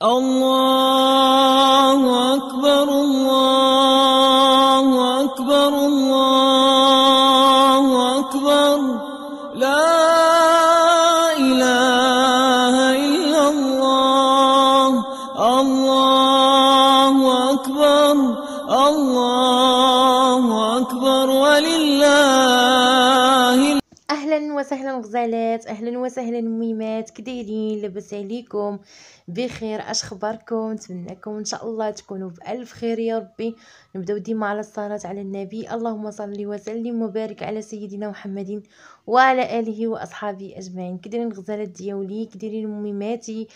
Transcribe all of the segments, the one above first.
Allah غزالات اهلا وسهلا ميمات كديرين لاباس عليكم بخير اش خباركم نتمنىكم ان شاء الله تكونوا بالف خير يا ربي نبداو ديما على الصلاة على النبي اللهم صل وسلم وبارك على سيدنا محمد وعلى اله واصحابه اجمعين كديري الغزالات ديالي كديري ميماتي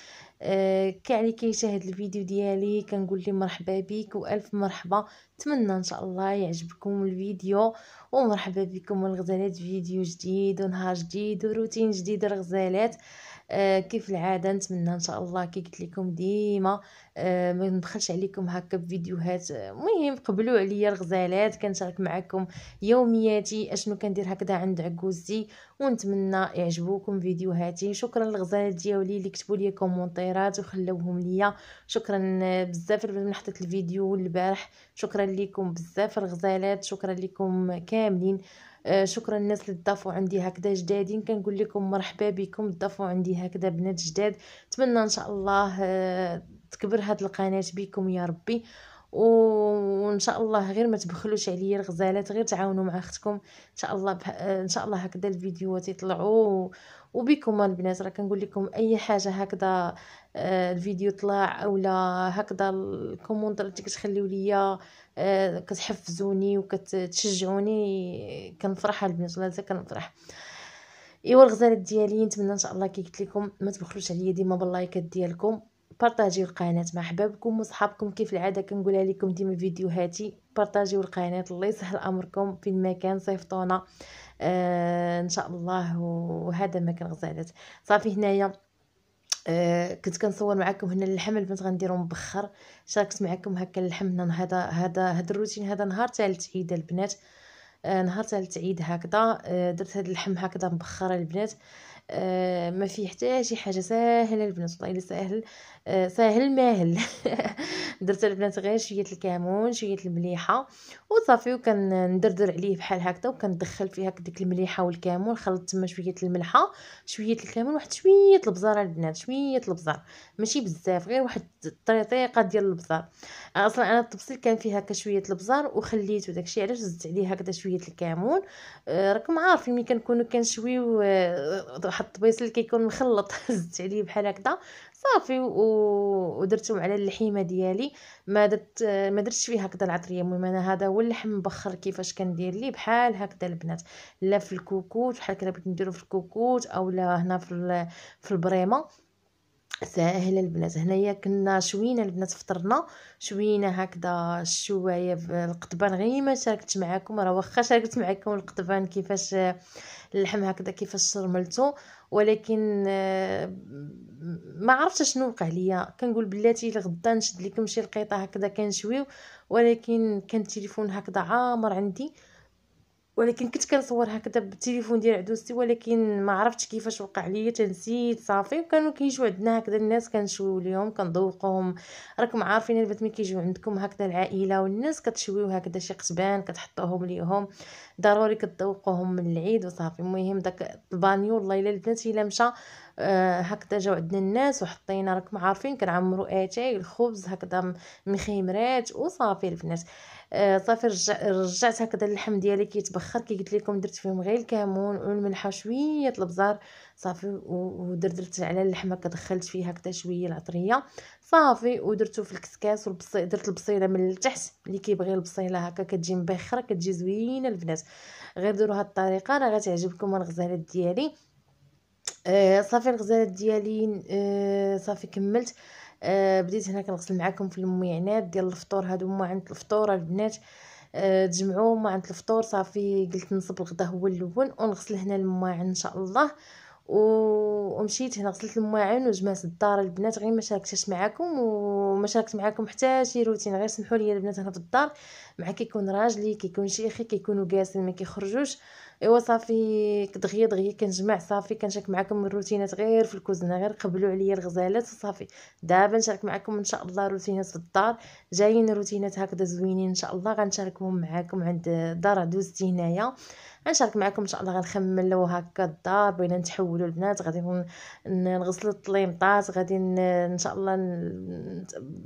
آه كاع اللي كيشاهد الفيديو ديالي كنقول لي مرحبا بك والف مرحبا نتمنى ان شاء الله يعجبكم الفيديو ومرحبا بكم الغزالات فيديو جديد ونهار جديد وروتين جديد الغزالات آه كيف العاده نتمنى ان شاء الله كي قلت لكم ديما آه، ما ندخلش عليكم هكا بفيديوهات مهم قبلوا عليا الغزالات كنشارك معكم يومياتي اشنو كندير هكذا عند عجوزتي ونتمنى يعجبوكم فيديوهاتي شكرا للغزالات ديالي اللي كتبوا لي كومونتيرات وخلوهم ليا شكرا بزاف من حطيت الفيديو البارح شكرا لكم بزاف الغزالات شكرا لكم كاملين آه، شكرا الناس اللي ضافوا عندي هكذا جدادين كنقول لكم مرحبا بكم ضافوا عندي هكذا بنات جداد نتمنى ان شاء الله آه، تكبر هاد القناه بكم يا ربي وان شاء الله غير ما تبخلوش عليا الغزالات غير تعاونوا مع اختكم ان شاء الله بح... آه، ان شاء الله هكذا الفيديوهات يطلعوا وبكم البنات راه كنقول لكم اي حاجه هكذا الفيديو طلع اولا هكذا الكومونت اللي كتخليو ليا آه، كتحفزوني وكتشجعوني كنفرح البنات والله كنفرح ايوا الغزالات ديالي نتمنى ان شاء الله كي قلت لكم ما تبخلوش عليا ديما باللايكات ديالكم بارطاجيو القناه مع حبابكم وصحابكم كيف العاده كنقولها لكم ديما فيديوهاتي بارطاجيو القناه الله يسهل امركم فين المكان صيفطونا آه ان شاء الله وهذا ما كان غزالات صافي هنايا آه كنت كنصور معكم هنا اللحم البنات غنديرو مبخر شاركت معكم هكا اللحم هنا هذا هذا هذا الروتين هذا نهار تاع العيد البنات آه نهار تاع العيد هكذا آه درت هذا اللحم هكذا مبخر البنات آه، ما في حتى شي حاجه ساهله البنات والله الا ساهل آه، ساهل ماهل درت البنات غير شويه الكمون شويه المليحه وصافي وكندردر عليه بحال هكذا وكندخل فيه هكا ديك المليحه والكمون خلطت تما شويه الملحه شويه الكمون واحد شويه البزار البنات شويه البزار ماشي بزاف غير واحد الطريقه ديال البزار آه، اصلا انا الطبسيل كان فيه هكا شويه البزار وخليته داكشي علاش زدت عليه هكذا شويه الكمون راكم عارفين ملي كنكونوا كنشويو حط بيصل كيكون مخلط هزت عليه بحال هكذا صافي ودرتهم على اللحيمه ديالي ما درت ما درتش فيه هكذا العطريه المهم انا هذا هو اللحم مبخر كيفاش كندير ليه بحال هكذا البنات لا في الكوكوت بحال كنا بغيت نديرو في الكوكوت اولا هنا في في البريمه ساهلا البنات هنايا كنا شوينا البنات فطرنا شوينا هكذا الشوايه بالقضبان غير ما شاركت معكم راه واخا شاركت معكم القضبان كيفاش اللحم هكذا كيفاش شرملتو ولكن آه، ما عرفتش شنو وقع ليا كنقول بلاتي لغدا نشد لكم شي لقيطه هكذا كنشويو ولكن كان التليفون هكذا عامر عندي ولكن كنت كنصور هكذا بالتليفون ديال عدوستي ولكن ما عرفتش كيفاش وقع ليا تنسيت صافي وكانوا كيجيو عندنا هكذا الناس كنشويو ليهم كنذوقهم راكم عارفين البنات ملي كيجيو عندكم هكذا العائله والناس كتشويو هكذا شي قتبان كتحطوهم ليهم ضروري كتذوقوهم من العيد وصافي المهم داك البانيو والله الا البنات الا مشى آه، هكذا جاو عندنا الناس وحطينا راكم عارفين كنعمروا اتاي الخبز هكذا مخيمرات وصافي البنات صافي آه، رجع رجعت هكذا اللحم ديالي كيتبخر كي قلت لكم درت فيهم غير الكمون والملحه شويه البزار صافي ودردرت على اللحمه كدخلت فيها هكذا شويه العطريه صافي ودرته في الكسكاس والبصي درت البصيله من التحت اللي كيبغي البصيله هكا كتجي مبخره كتجي زوينه البنات غير ديروا هذه الطريقه راه غتعجبكم الغزالات ديالي آه صافي الغزالات ديالي آه صافي كملت آه آه، بديت هنا كنغسل معاكم في المويعنات ديال الفطور هادو هما عند الفطور البنات تجمعو آه، تجمعوا هما عند الفطور صافي قلت نصب الغدا هو اللون ونغسل هنا الماعن ان شاء الله ومشيت هنا غسلت المواعن وجمعت الدار البنات غير ما شاركتش معكم وما شاركت معكم حتى شي روتين غير سمحوا لي البنات هنا في الدار مع كيكون راجلي كيكون شيخي كيكونوا جالسين ما كيخرجوش ايوا صافي دغيا دغيا كنجمع صافي كنشارك معكم الروتينات غير في الكوزينه غير قبلوا عليا الغزالات وصافي دابا نشارك معكم ان شاء الله روتينات في الدار جايين روتينات هكذا زوينين ان شاء الله غنشاركهم معكم عند دار دوزتي هنايا غنشارك معكم ان شاء الله غنخملوا هكا الدار بغينا نتحولوا البنات غادي نغسلوا الطليمطات غادي ان شاء الله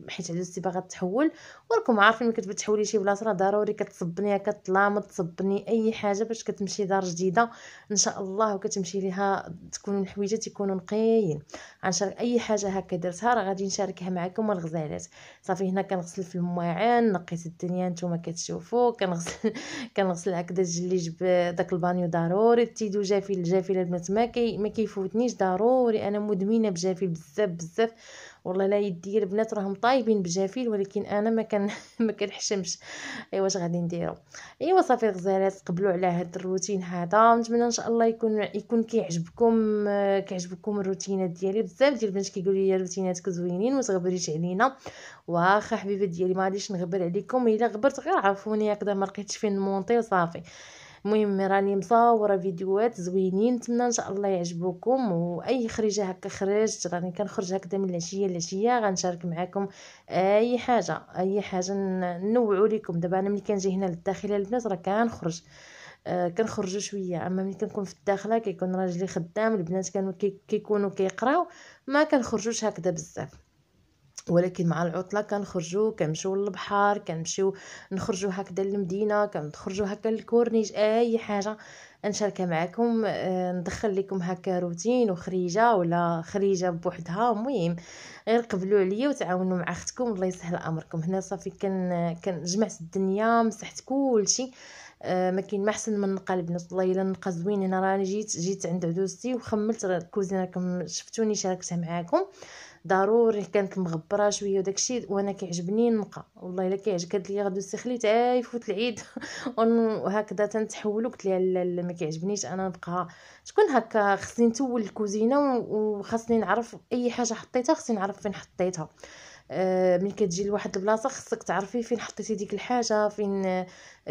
حيت عدوزتي باغا تحول وراكم عارفين ملي كتبغي تحولي شي بلاصه ضروري كتصبني كتلامط تصبني اي حاجه باش كتمشي شي دار جديده ان شاء الله وكتمشي ليها تكون الحويجات يكونوا نقيين غنشارك اي حاجه هكا درتها راه غادي نشاركها معكم الغزالات صافي هنا كنغسل في المواعن نقيت الدنيا نتوما كتشوفوا كنغسل كنغسل هكذا الجليج بداك البانيو ضروري تيدو جافي الجافي البنات ما كي ما كيفوتنيش ضروري انا مدمنه بجافي بزاف بزاف والله لا يدي البنات راهم طايبين بجافيل ولكن انا ما كان ما كنحشمش ايوا اش غادي نديرو ايوا صافي غزالات قبلوا على هاد الروتين هذا نتمنى ان شاء الله يكون يكون كيعجبكم كيعجبكم الروتينات ديالي بزاف ديال البنات كيقولوا لي روتيناتك زوينين وتغبريش علينا واخا حبيبه ديالي ما غاديش نغبر عليكم الا غبرت غير عرفوني هكذا ما لقيتش فين نمونطي وصافي المهم راني مصوره فيديوهات زوينين نتمنى ان شاء الله يعجبوكم واي خريجه هكا خرجت راني كنخرج هكذا من العشيه للعشيه غنشارك معكم اي حاجه اي حاجه نوعوا لكم دابا انا ملي كنجي هنا للداخله البنات راه كنخرج آه كنخرجوا شويه اما ملي كنكون في الداخله كيكون راجلي خدام البنات كانوا كيكونوا كيقراو ما كنخرجوش هكذا بزاف ولكن مع العطله كنخرجوا كنمشيو للبحر كنمشيو نخرجوا هكذا للمدينه كنخرجوا هكا للكورنيش اي حاجه نشاركها معكم آه، ندخل لكم هكا روتين وخريجه ولا خريجه بوحدها المهم غير قبلوا عليا وتعاونوا مع اختكم الله يسهل امركم هنا صافي كن كنجمعت الدنيا مسحت كلشي شيء آه، ما كاين ما احسن من نقال بنص والله الا نقى زوين انا راني جيت جيت عند عدوستي وخملت الكوزينه راكم شفتوني شاركتها معاكم ضروري كانت مغبره شويه وداكشي وانا كيعجبني النقا والله الا كيعجبك هاد لي غدو السيخلي تا آه، يفوت العيد وهكذا تنتحولو قلت لها لا لا ما كيعجبنيش انا نبقى تكون هكا خصني نتول الكوزينه وخصني نعرف اي حاجه حطيتها خصني نعرف فين حطيتها آه ملي كتجي لواحد البلاصه خصك تعرفي فين حطيتي ديك الحاجه فين آه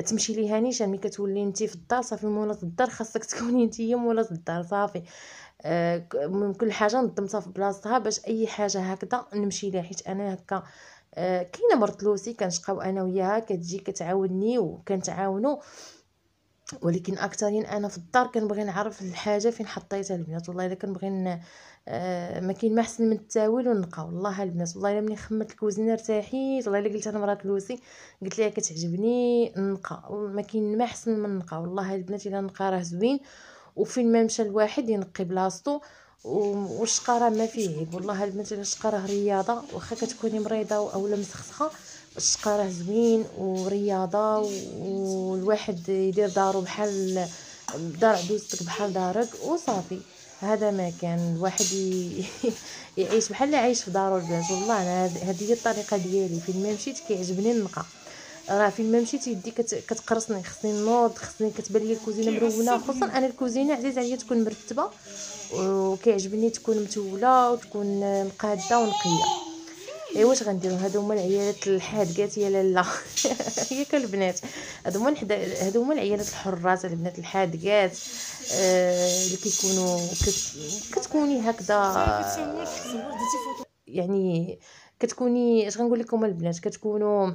تمشي ليها نيشان ملي كتولي انت في الدار صافي مولات الدار خصك تكوني انت هي مولات الدار صافي آه، من كل حاجه نظمتها في بلاصتها باش اي حاجه هكذا نمشي لها حيت انا هكا آه، كاينه مرت لوسي كنشقاو انا وياها كتجي كتعاوني وكنتعاونوا ولكن اكثرين انا في الدار كنبغي نعرف الحاجه فين حطيتها البنات والله الا كنبغي آه، ما كاين ما احسن من التاويل والنقا والله البنات والله الا ملي خمت الكوزينه ارتاحيت والله الا قلت انا مرات لوسي قلت لها كتعجبني النقا ما كاين ما احسن من النقا والله البنات الا النقا راه زوين وفين ما مشى الواحد ينقي بلاصتو والشقاره ما فيه والله مثلا الشقاره رياضه واخا كتكوني مريضه اولا مسخسخه الشقاره زوين ورياضه والواحد يدير دارو بحال دار عدوزتك بحال دارك وصافي هذا ما كان الواحد يعيش بحال عايش في دارو البنات والله انا هذه هي الطريقه ديالي فين ما مشيت كيعجبني النقا راه فين ما مشيتي يدي كتقرصني خصني نوض خصني كتبان لي الكوزينه مرونه خصوصا انا الكوزينه عزيز عليا تكون مرتبه وكيعجبني تكون متوله وتكون مقاده ونقيه ايوا واش غنديروا هادو هما العيالات الحادقات يا لالا ياك البنات هادو هما هادو هما العيالات الحرات البنات الحادقات آه اللي كيكونوا كتكوني هكذا يعني كتكوني اش غنقول لكم البنات كتكونوا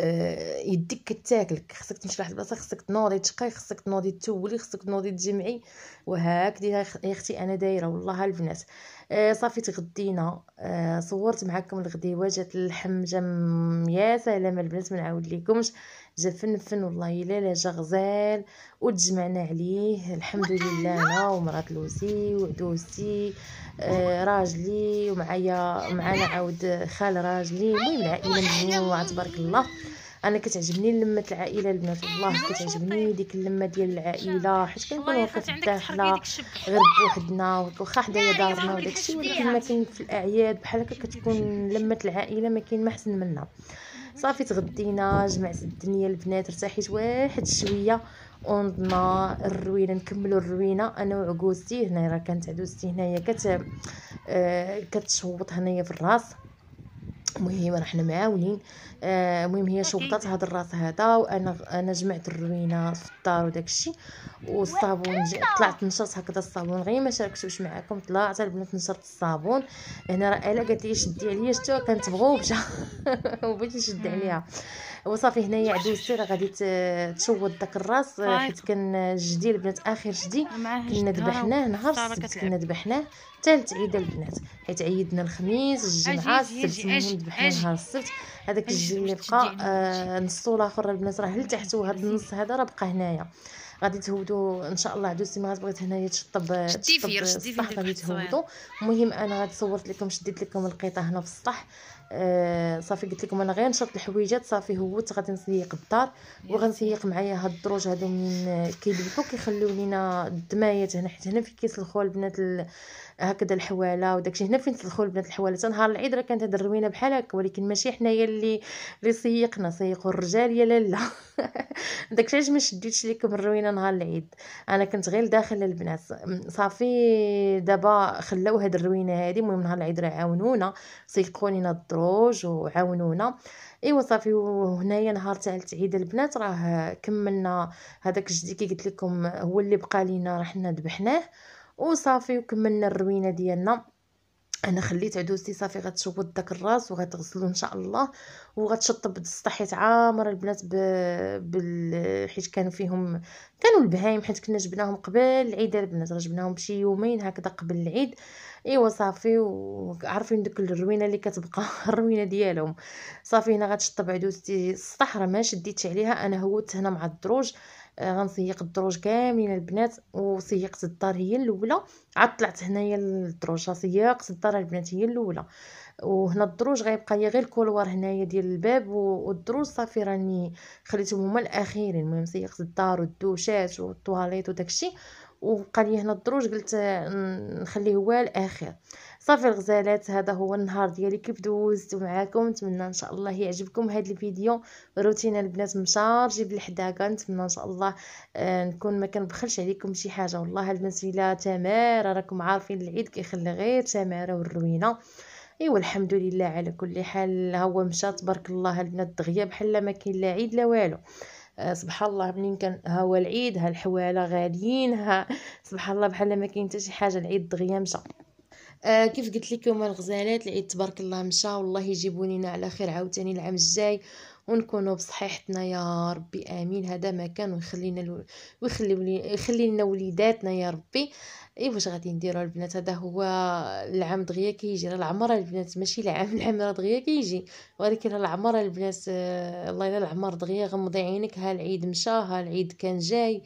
آه، يديك كتاكلك خصك تمشي لواحد البلاصه خصك تنوضي تشقي خصك تنوضي تولي خصك تنوضي تجمعي وهكذا يا اختي انا دايره والله البنات آه صافي تغدينا آه صورت معكم الغديوه جات اللحم جم يا سلام البنات ما نعاود لكمش فن والله الا جا غزال وتجمعنا عليه الحمد لله انا ومرات لوسي ودوسي آه، راجلي ومعايا معانا عاود خال راجلي المهم العائله مجموعه تبارك الله انا كتعجبني لمه العائله البنات والله كتعجبني ديك اللمه ديال العائله حيت كنكونوا في الداخله غير بوحدنا وخا حدايا دارنا وداكشي ولكن ما كاين في الاعياد بحال هكا كتكون لمه العائله ما كاين ما احسن منها صافي تغدينا جمعت الدنيا البنات ارتاحيت واحد شويه وندنا الروينه نكملوا الروينه انا وعقوزتي هنايا راه كانت عدوزتي هنايا كت آه كتشوط هنايا في الراس المهم حنا معاونين آه، المهم آه هي شوطات هاد الراس هذا وانا انا جمعت الروينه في الدار وداكشي والصابون طلعت نشرت هكذا الصابون غير ما شاركتوش معكم طلعت البنات نشرت الصابون هنا راه الا قالت لي شدي عليا شتو كانت بجا وبغيت نشد عليها وصافي هنايا عدو راه غادي تشوط داك الراس طيب. حيت كان جدي البنات اخر جدي كنا ذبحناه نهار كنا ذبحناه حتى لتعيد البنات حيت عيدنا الخميس الجمعه السبت المهم نهار السبت هذاك الجيل اللي بقى آه، نصو الاخر البنات راه لتحت وهذا النص هذا راه بقى هنايا غادي تهودو ان شاء الله عدو ما بغيت هنايا تشطب تشطب السطح غادي تهودو المهم انا غادي صورت لكم شديت لكم القيطه هنا في السطح آه، صافي قلت لكم انا غير نشط الحويجات صافي هوت غادي نسيق الدار وغنسيق معايا هاد الدروج هادو من كيدبتو كيخليو لينا الدمايات هنا حيت هنا في كيس الخوال البنات هكذا الحواله وداكشي هنا فين تدخل البنات الحواله نهار العيد راه كانت هاد الروينه بحال هكا ولكن ماشي حنايا اللي اللي سيقنا سيقوا الرجال يا لالا داكشي علاش ما شديتش ليكم الروينه نهار العيد انا كنت غير داخل البنات صافي دابا خلاو هاد الروينه هادي المهم نهار العيد راه عاونونا سيقوا لينا الدروج وعاونونا ايوا صافي وهنايا نهار تاع العيد البنات راه كملنا هذاك الجدي كي قلت لكم هو اللي بقى لينا راه حنا ذبحناه وصافي وكملنا الروينه ديالنا انا خليت عدوزتي صافي غتشوط داك الراس وغتغسلو ان شاء الله وغتشطب بصح حيت عامره البنات ب... بال حيت كانوا فيهم كانوا البهايم حيت كنا جبناهم قبل العيد البنات راه جبناهم بشي يومين هكذا قبل العيد ايوا صافي وعارفين دوك الروينه اللي كتبقى الروينه ديالهم صافي هنا غتشطب عدوزتي السطح راه ما شديتش عليها انا هوت هنا مع الدروج غنسيق الدروج كاملين البنات وسيقت الدار هي الاولى عاد طلعت هنايا للدروج سيقت الدار البنات هي الاولى وهنا الدروج غيبقى لي غير الكولوار هنايا ديال الباب والدروج صافي راني خليتهم هما الاخيرين المهم سيقت الدار والدوشات والطواليت وداكشي وبقى لي هنا الدروج قلت نخليه هو الاخير صافي الغزالات هذا هو النهار ديالي كيف دوزت معاكم نتمنى ان شاء الله يعجبكم هذا الفيديو روتين البنات مشارجي بالحداقه نتمنى ان شاء الله آه، نكون ما كنبخلش عليكم شي حاجه والله البنات الا تماره راكم عارفين العيد كيخلي غير تماره والروينه ايوا الحمد لله على كل حال هو مشى تبارك الله البنات دغيا بحال ما كاين لا عيد لا والو آه، سبحان الله منين كان ها هو العيد ها الحواله غاليين ها سبحان الله بحال ما كاين حتى شي حاجه العيد دغيا مشى آه كيف قلت لكم الغزالات العيد تبارك الله مشى والله يجيبونينا على خير عاوتاني العام الجاي ونكونوا بصحيحتنا يا ربي امين هذا ما كان ويخلينا الو... ويخلي يخلي لنا وليداتنا يا ربي اي واش غادي نديروا البنات هذا هو العام دغيا كيجي راه العمر البنات ماشي العام العام راه دغيا كيجي ولكن العمر البنات آه، الله يلا العمر دغيا غمضي عينك ها العيد مشى ها العيد كان جاي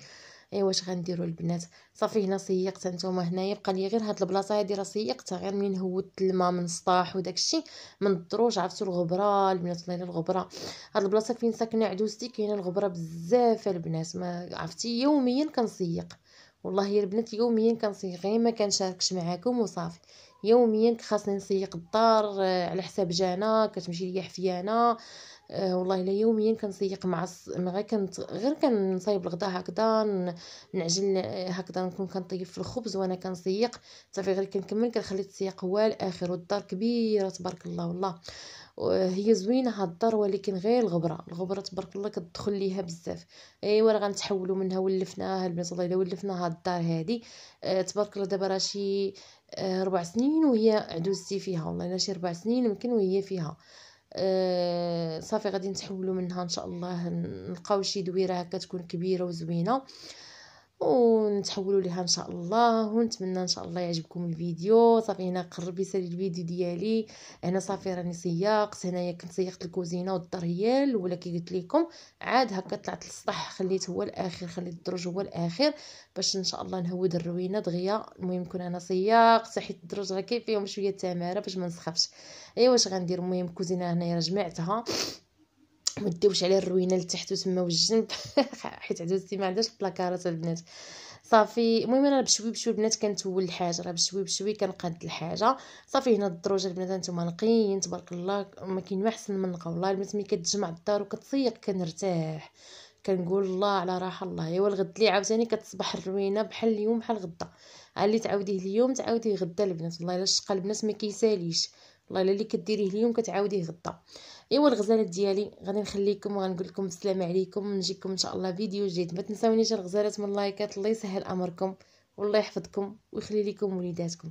ايوا واش غنديروا البنات صافي هنا سيقت نتوما هنايا يبقى لي غير هاد البلاصه هادي راه صيقتها غير منين هوت الماء من السطاح وداكشي من الدروج عرفتوا الغبره البنات الله الغبره هاد البلاصه فين ساكنه عدوزتي كاينه الغبره بزاف البنات ما عرفتي يوميا كنصيق والله يا البنات يوميا كنصيق غير ما كنشاركش معاكم وصافي يوميا خاصني نسيق الدار على حساب جانا كتمشي ليا حفيانه أه والله لا يوميا كنسيق مع غير كنت غير كنصايب الغداء هكذا نعجن آه، هكذا نكون كنطيب في الخبز وانا كنسيق صافي غير كنكمل كنخلي التسياق هو الاخر والدار كبيره تبارك الله والله آه، هي زوينه هاد الدار ولكن غير الغبره الغبره تبارك الله كتدخل ليها بزاف ايوا راه غنتحولوا منها ولفناها البنات الله الا ولفنا هاد الدار هادي أه تبارك الله دابا راه شي أه ربع سنين وهي عدوزتي فيها والله الا شي ربع سنين يمكن وهي فيها آه، صافي غادي نتحولوا منها ان شاء الله نلقاو شي دويره هكا تكون كبيره وزوينه ونتحولوا ليها ان شاء الله ونتمنى ان شاء الله يعجبكم الفيديو صافي هنا قربي سالي الفيديو ديالي هنا صافي راني سياقت هنايا كنت صيقت الكوزينه والدار هي الاولى كي قلت لكم عاد هكا طلعت للسطح خليت هو الاخير خليت الدرج هو الاخير باش ان شاء الله نهود الروينه دغيا المهم كون انا سياقت حيت الدرج راه كاين فيهم شويه التماره باش ما نسخفش ايوا اش غندير المهم الكوزينه هنايا جمعتها ما ديوش عليه الروينه لتحت وتما والجنب حيت عدوزتي ما عندهاش بلاكارات البنات صافي المهم انا بشوي بشوي البنات كنتول الحاجه راه بشوي بشوي كنقاد الحاجه صافي هنا الدروج البنات انتما نقيين تبارك الله ما كاين ما احسن من نقا والله البنات ملي كتجمع الدار وكتصيق كنرتاح كنقول الله على راحه الله ايوا الغد لي عاوتاني كتصبح الروينه بحال اليوم بحال غدا اللي تعاوديه اليوم تعاوديه غدا البنات والله الا الشقه البنات ما كيساليش والله الا اللي كديريه اليوم كتعاوديه غدا ايوا الغزالات ديالي غادي نخليكم وغنقول لكم السلام عليكم نجيكم ان شاء الله فيديو جديد ما تنساونيش الغزالات من اللايكات الله يسهل امركم والله يحفظكم ويخلي لكم وليداتكم